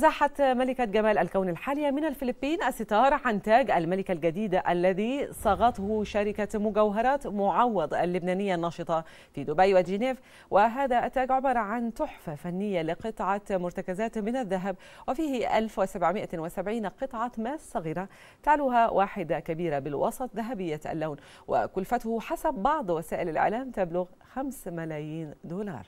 زاحت ملكة جمال الكون الحالية من الفلبين الستار عن تاج الملكة الجديدة الذي صاغته شركة مجوهرات معوض اللبنانية الناشطة في دبي وجنيف وهذا التاج عبارة عن تحفة فنية لقطعة مرتكزات من الذهب وفيه 1770 قطعة ماس صغيرة تعلوها واحدة كبيرة بالوسط ذهبية اللون وكلفته حسب بعض وسائل الإعلام تبلغ 5 ملايين دولار